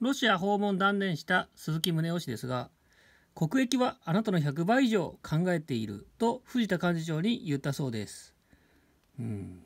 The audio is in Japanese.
ロシア訪問断念した鈴木宗男氏ですが国益はあなたの100倍以上考えていると藤田幹事長に言ったそうです。うん